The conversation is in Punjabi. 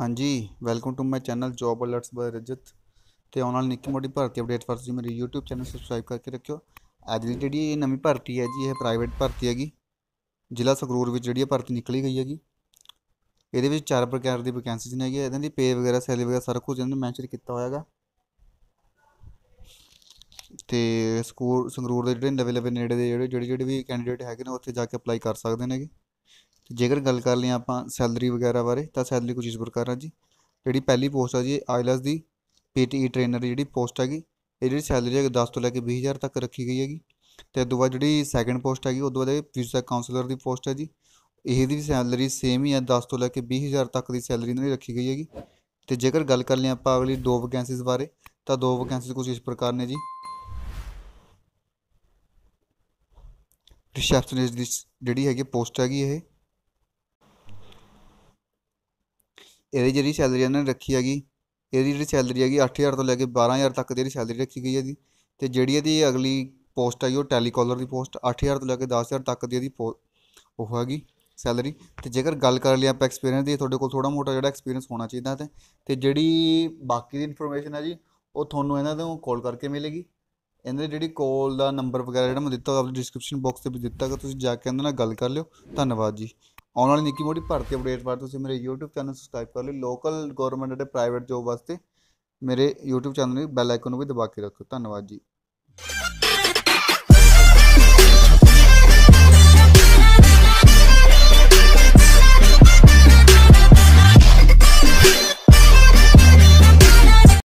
ਹਾਂਜੀ welcome to my channel job alerts by Rajat ਤੇ ਉਹਨਾਂ ਨਾਲ ਨਿੱਕੀ ਮੋਟੀ ਭਰਤੀ ਅਪਡੇਟ ਜੀ ਮੇਰੇ YouTube ਚੈਨਲ ਸਬਸਕ੍ਰਾਈਬ ਕਰਕੇ ਰੱਖਿਓ ਅੱਜ ਦੀ ਜਿਹੜੀ ਇਹ ਨਵੀਂ ਭਰਤੀ ਹੈ ਜੀ ਇਹ ਪ੍ਰਾਈਵੇਟ ਭਰਤੀ ਹੈਗੀ ਜ਼ਿਲ੍ਹਾ ਸੰਗਰੂਰ ਵਿੱਚ ਜਿਹੜੀ ਭਾਰਤੀ ਭਰਤੀ ਨਿਕਲੀ ਗਈ ਹੈਗੀ ਇਹਦੇ ਵਿੱਚ ਚਾਰ ਪ੍ਰਕਾਰ ਦੀ ਵੈਕੈਂਸੀਜ਼ ਨੇ ਹੈਗੀ ਇਹਨਾਂ ਦੀ ਪੇ ਵਗੈਰਾ ਸੈਲਰੀ ਵਗੈਰਾ ਸਾਰਾ ਕੁਝ ਇਹਨਾਂ ਨੇ ਮੈਂਸ਼ਨ ਕੀਤਾ ਹੋਇਆ ਹੈਗਾ ਤੇ ਸਕੂਲ ਸੰਗਰੂਰ ਦੇ ਜਿਹੜੇ ਨਵੇਂ ਨਵੇਂ ਨੇੜੇ ਦੇ ਜਿਹੜੇ ਜਿਹੜੇ ਵੀ ਕੈਂਡੀਡੇਟ ਹੈਗੇ ਨੇ ਉੱਥੇ ਜਾ ਕੇ ਅਪਲਾਈ ਕਰ ਸਕਦੇ ਨੇਗੇ ਤੇ ਜੇਕਰ ਗੱਲ ਕਰ ਲਈਏ ਆਪਾਂ ਸੈਲਰੀ ਵਗੈਰਾ ਬਾਰੇ ਤਾਂ ਸੈਲਰੀ ਕੁਝ ਇਸ ਪ੍ਰਕਾਰ ਹੈ ਜੀ ਜਿਹੜੀ ਪਹਿਲੀ ਪੋਸਟ ਹੈ ਜੀ ਆਇਲਸ ਦੀ ਪੀਟੀਈ ਟ੍ਰੇਨਰ ਜਿਹੜੀ ਪੋਸਟ ਹੈਗੀ ਇਹ ਜਿਹੜੀ ਸੈਲਰੀ ਹੈ 10 ਤੋਂ ਲੈ ਕੇ 20000 ਤੱਕ ਰੱਖੀ ਗਈ ਹੈਗੀ ਤੇ ਤੋਂ ਬਾਅਦ ਜਿਹੜੀ ਸੈਕੰਡ ਪੋਸਟ ਹੈਗੀ ਤੋਂ ਬਾਅਦ ਇਹ ਕਾਉਂਸਲਰ ਦੀ ਪੋਸਟ ਹੈ ਜੀ ਇਹਦੀ ਵੀ ਸੈਲਰੀ ਸੇਮ ਹੀ ਹੈ 10 ਤੋਂ ਲੈ ਕੇ 20000 ਤੱਕ ਦੀ ਸੈਲਰੀ ਇਹਨਾਂ ਦੀ ਰੱਖੀ ਗਈ ਹੈਗੀ ਤੇ ਜੇਕਰ ਗੱਲ ਕਰ ਲਈਏ ਆਪਾਂ ਅਗਲੀ ਦੋ ਵੈਕੈਂਸੀਜ਼ ਬਾਰੇ ਤਾਂ ਦੋ ਵੈਕੈਂਸੀਜ਼ ਕੁਝ ਇਸ ਪ੍ਰਕਾਰ ਨੇ ਜੀ ਰਿਸੈਪਸ਼ਨਿਸਟ ਦੀ ਜਿਹੜੀ ਹੈਗੀ ਪੋਸਟ ਹੈਗੀ ਇਹ ਇਹਦੀ ਜਿਹੜੀ ਸੈਲਰੀ ਇਹਨਾਂ ਨੇ ਰੱਖੀ ਹੈਗੀ ਇਹਦੀ ਜਿਹੜੀ ਸੈਲਰੀ ਹੈਗੀ 8000 ਤੋਂ ਲੈ ਕੇ 12000 ਤੱਕ ਦੀ ਇਹਦੀ ਸੈਲਰੀ ਰੱਖੀ ਗਈ ਹੈ ਜੀ ਤੇ ਜਿਹੜੀ ਇਹਦੀ ਅਗਲੀ ਪੋਸਟ ਆਈ ਉਹ ਟੈਲੀਕਾਲਰ ਦੀ ਪੋਸਟ 8000 ਤੋਂ ਲੈ ਕੇ 10000 ਤੱਕ ਦੀ ਇਹਦੀ ਉਹ ਹੈਗੀ ਸੈਲਰੀ ਤੇ ਜੇਕਰ ਗੱਲ ਕਰ ਲਈ ਆਪਾਂ ਐਕਸਪੀਰੀਅੰਸ ਦੀ ਤੁਹਾਡੇ ਕੋਲ ਥੋੜਾ ਮੋਟਾ ਜਿਹੜਾ ਐਕਸਪੀਰੀਅੰਸ ਹੋਣਾ ਚਾਹੀਦਾ ਤੇ ਤੇ ਜਿਹੜੀ ਬਾਕੀ ਦੀ ਇਨਫੋਰਮੇਸ਼ਨ ਹੈ ਜੀ ਉਹ ਤੁਹਾਨੂੰ ਇਹਨਾਂ ਤੋਂ ਕਾਲ ਕਰਕੇ ਮਿਲੇਗੀ ਇਹਨਾਂ ਦੇ ਜਿਹੜੀ ਕਾਲ ਦਾ ਨੰਬਰ ਵਗੈਰਾ ਜਿਹੜਾ ਮੈਂ ਦਿੱਤਾ ਉਹ ਆਪਣੀ ਡਿਸਕ੍ਰਿਪਸ਼ਨ ਬਾਕਸ ਤੇ ਵੀ ਦਿੱਤਾ ਹੈਗਾ ਤੁਸੀਂ ਜਾ ਕੇ ਇਹਨਾਂ ਨਾਲ ਗੱਲ ਕਰ ਲਿਓ ਧੰਨਵਾਦ ਜੀ ਆਉਣ ਵਾਲੀ ਨਿੱਕੀ ਮੋਟੀ ਭਰਤੀ ਅਪਡੇਟ ਵਾਸਤੇ ਤੁਸੀਂ ਮੇਰੇ YouTube ਚੈਨਲ ਸਬਸਕ੍ਰਾਈਬ ਕਰ ਲਈ ਲੋਕਲ ਗਵਰਨਮੈਂਟ ਅਤੇ ਪ੍ਰਾਈਵੇਟ ਜੋਬ ਵਾਸਤੇ ਮੇਰੇ YouTube ਚੈਨਲ ਨੂੰ ਬੈਲ ਆਈਕਨ ਨੂੰ ਵੀ ਦਬਾ ਕੇ ਰੱਖੋ ਧੰਨਵਾਦ ਜੀ